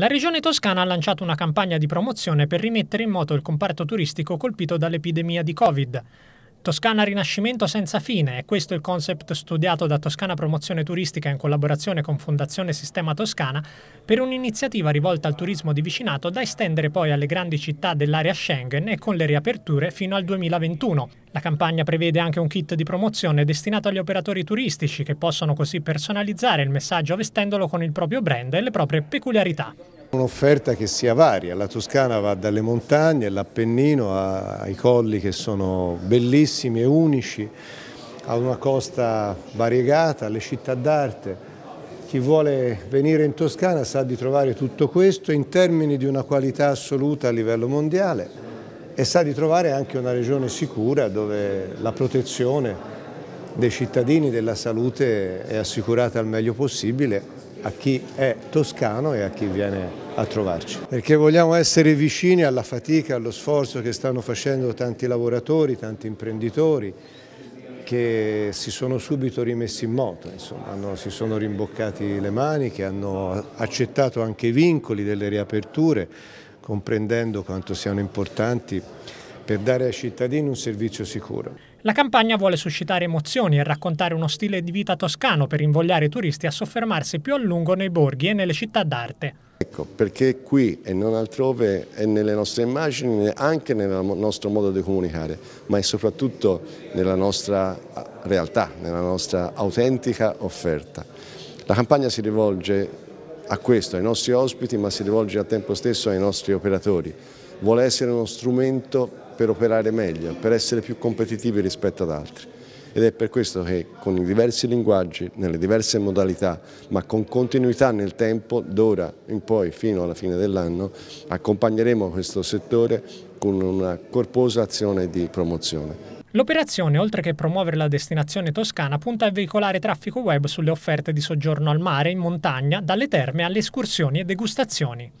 La regione toscana ha lanciato una campagna di promozione per rimettere in moto il comparto turistico colpito dall'epidemia di Covid. Toscana Rinascimento senza fine, è questo il concept studiato da Toscana Promozione Turistica in collaborazione con Fondazione Sistema Toscana per un'iniziativa rivolta al turismo di vicinato da estendere poi alle grandi città dell'area Schengen e con le riaperture fino al 2021. La campagna prevede anche un kit di promozione destinato agli operatori turistici che possono così personalizzare il messaggio vestendolo con il proprio brand e le proprie peculiarità. Un'offerta che sia varia, la Toscana va dalle montagne, all'Appennino, ai colli che sono bellissimi e unici, a una costa variegata, alle città d'arte. Chi vuole venire in Toscana sa di trovare tutto questo in termini di una qualità assoluta a livello mondiale e sa di trovare anche una regione sicura dove la protezione dei cittadini della salute è assicurata al meglio possibile a chi è toscano e a chi viene a trovarci. Perché vogliamo essere vicini alla fatica, allo sforzo che stanno facendo tanti lavoratori, tanti imprenditori che si sono subito rimessi in moto, insomma, hanno, si sono rimboccati le maniche, hanno accettato anche i vincoli delle riaperture, comprendendo quanto siano importanti per dare ai cittadini un servizio sicuro. La campagna vuole suscitare emozioni e raccontare uno stile di vita toscano per invogliare i turisti a soffermarsi più a lungo nei borghi e nelle città d'arte. Ecco, perché qui e non altrove è nelle nostre immagini, anche nel nostro modo di comunicare, ma è soprattutto nella nostra ah, realtà, nella nostra autentica offerta. La campagna si rivolge a questo, ai nostri ospiti, ma si rivolge al tempo stesso ai nostri operatori. Vuole essere uno strumento per operare meglio, per essere più competitivi rispetto ad altri. Ed è per questo che con i diversi linguaggi, nelle diverse modalità, ma con continuità nel tempo, d'ora in poi fino alla fine dell'anno, accompagneremo questo settore con una corposa azione di promozione. L'operazione, oltre che promuovere la destinazione toscana, punta a veicolare traffico web sulle offerte di soggiorno al mare, in montagna, dalle terme alle escursioni e degustazioni.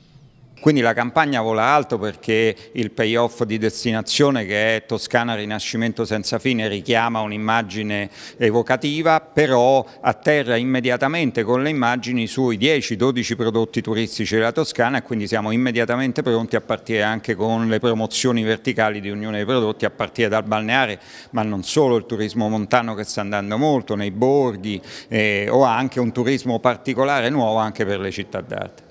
Quindi la campagna vola alto perché il payoff di destinazione che è Toscana Rinascimento senza fine richiama un'immagine evocativa, però atterra immediatamente con le immagini sui 10-12 prodotti turistici della Toscana e quindi siamo immediatamente pronti a partire anche con le promozioni verticali di ognuno dei prodotti, a partire dal balneare, ma non solo il turismo montano che sta andando molto nei borghi eh, o anche un turismo particolare nuovo anche per le città d'arte.